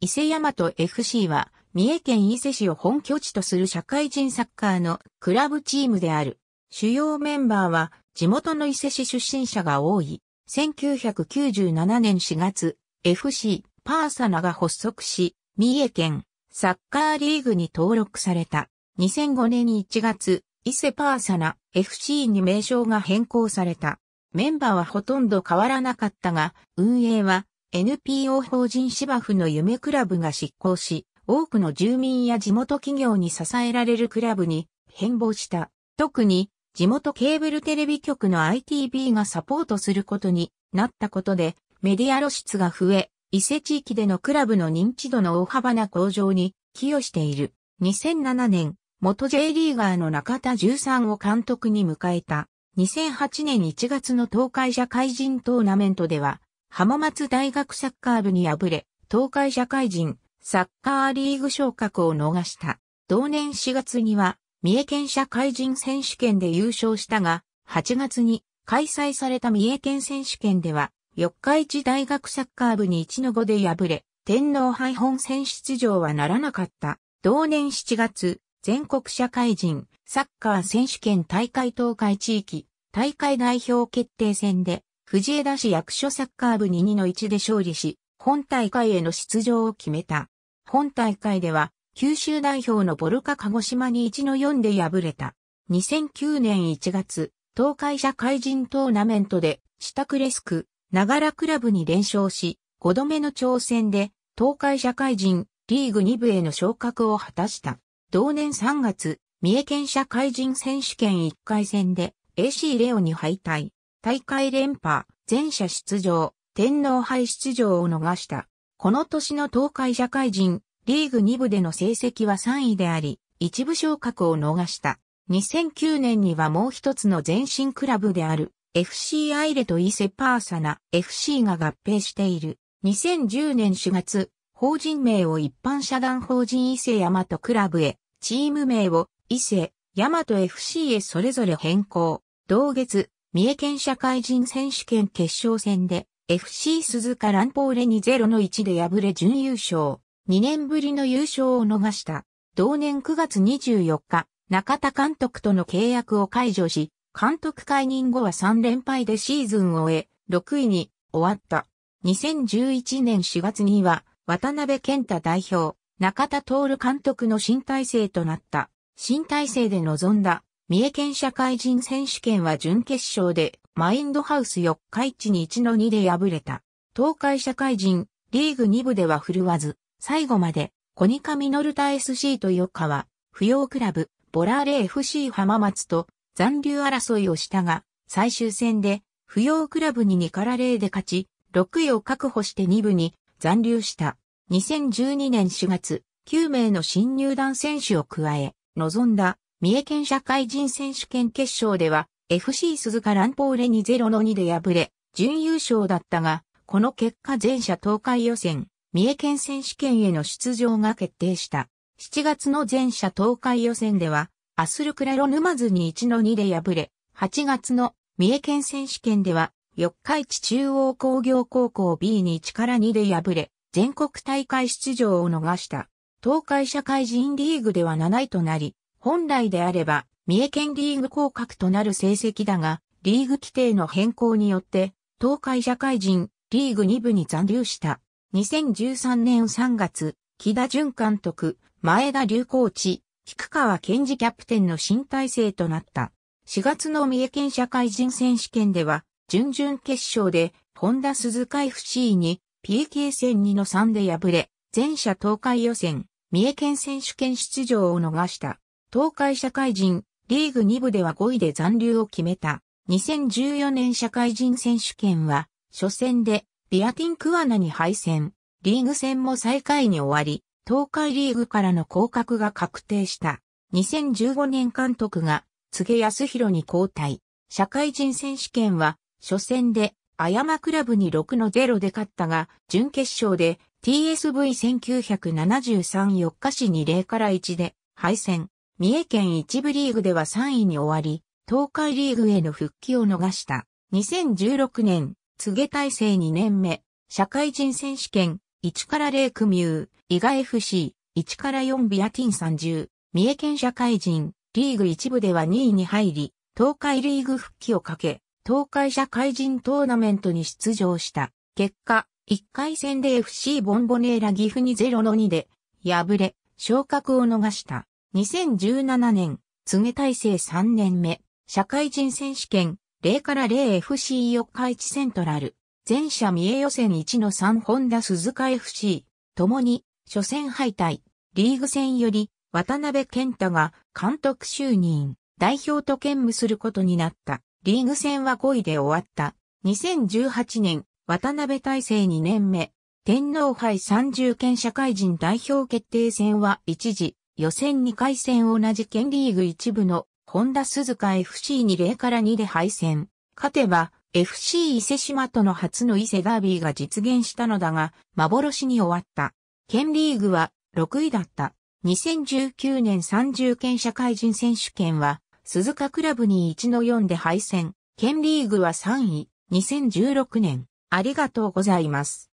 伊勢大和 FC は、三重県伊勢市を本拠地とする社会人サッカーのクラブチームである。主要メンバーは、地元の伊勢市出身者が多い。1997年4月、FC パーサナが発足し、三重県サッカーリーグに登録された。2005年1月、伊勢パーサナ FC に名称が変更された。メンバーはほとんど変わらなかったが、運営は NPO 法人芝生の夢クラブが執行し、多くの住民や地元企業に支えられるクラブに変貌した。特に地元ケーブルテレビ局の i t b がサポートすることになったことでメディア露出が増え、伊勢地域でのクラブの認知度の大幅な向上に寄与している。2007年、元 J リーガーの中田13を監督に迎えた。2008年1月の東海社会人トーナメントでは、浜松大学サッカー部に敗れ、東海社会人、サッカーリーグ昇格を逃した。同年4月には、三重県社会人選手権で優勝したが、8月に開催された三重県選手権では、四日市大学サッカー部に1の5で敗れ、天皇杯本選出場はならなかった。同年7月、全国社会人サッカー選手権大会東海地域大会代表決定戦で藤枝市役所サッカー部に2の1で勝利し、本大会への出場を決めた。本大会では、九州代表のボルカ鹿児島に1の4で敗れた。2009年1月、東海社会人トーナメントで、タクレスク、ながらクラブに連勝し、5度目の挑戦で、東海社会人、リーグ2部への昇格を果たした。同年3月、三重県社会人選手権1回戦で、AC レオに敗退。大会連覇、全社出場、天皇杯出場を逃した。この年の東海社会人、リーグ2部での成績は3位であり、一部昇格を逃した。2009年にはもう一つの前身クラブである FC アイレとイセパーサナ FC が合併している。2010年4月、法人名を一般社団法人伊勢山とクラブへ、チーム名を伊勢、山と FC へそれぞれ変更。同月、三重県社会人選手権決勝戦で FC 鈴鹿ランポーレに0の1で敗れ準優勝。2年ぶりの優勝を逃した。同年9月24日、中田監督との契約を解除し、監督解任後は3連敗でシーズンを終え、6位に終わった。2011年4月には、渡辺健太代表、中田徹監督の新体制となった。新体制で臨んだ三重県社会人選手権は準決勝で、マインドハウス四日市に1の2で敗れた。東海社会人、リーグ2部では振るわず、最後まで、コニカミノルタ SC とヨカは、不要クラブ、ボラーレ FC 浜松と残留争いをしたが、最終戦で、不要クラブに2から0で勝ち、6位を確保して2部に残留した。2012年4月、9名の新入団選手を加え、臨んだ三重県社会人選手権決勝では、FC 鈴鹿ランポーレに0-2で敗れ、準優勝だったが、この結果全社東海予選、三重県選手権への出場が決定した。7月の全社東海予選では、アスルクラロ沼津に1-2で敗れ、8月の三重県選手権では、四日市中央工業高校 B に1から2で敗れ、全国大会出場を逃した。東海社会人リーグでは7位となり、本来であれば、三重県リーグ降格となる成績だが、リーグ規定の変更によって、東海社会人、リーグ2部に残留した。2013年3月、木田淳監督、前田流コーチ、菊川健二キャプテンの新体制となった。4月の三重県社会人選手権では、準々決勝で、本田鈴鹿 FC に PK 戦2の3で敗れ、全社東海予選、三重県選手権出場を逃した。東海社会人、リーグ2部では5位で残留を決めた。2014年社会人選手権は、初戦で、ビアティンクワナに敗戦。リーグ戦も最下位に終わり、東海リーグからの降格が確定した。2015年監督が、柘植康弘に交代。社会人選手権は、初戦で、あやまクラブに6の0で勝ったが、準決勝で TSV1973 4日市2 0から1で敗戦。三重県一部リーグでは3位に終わり、東海リーグへの復帰を逃した。2016年、告げ体制2年目、社会人選手権、1から0組ー、伊賀 FC、1から4ビアティン30、三重県社会人、リーグ一部では2位に入り、東海リーグ復帰をかけ、東海社会人トーナメントに出場した。結果、1回戦で FC ボンボネーラ岐阜に0の2で、敗れ、昇格を逃した。2017年、告げ体制3年目、社会人選手権、0から 0FC 四日市セントラル、全社三重予選1の3本田鈴鹿 FC、共に、初戦敗退、リーグ戦より、渡辺健太が監督就任、代表と兼務することになった。リーグ戦は5位で終わった。2018年、渡辺大成2年目、天皇杯30県社会人代表決定戦は一時、予選2回戦同じ県リーグ一部のホンダ鈴鹿 FC に0から2で敗戦。勝てば FC 伊勢島との初の伊勢ダービーが実現したのだが、幻に終わった。県リーグは6位だった。2019年30県社会人選手権は、鈴鹿クラブに1の4で敗戦。県リーグは3位。2016年。ありがとうございます。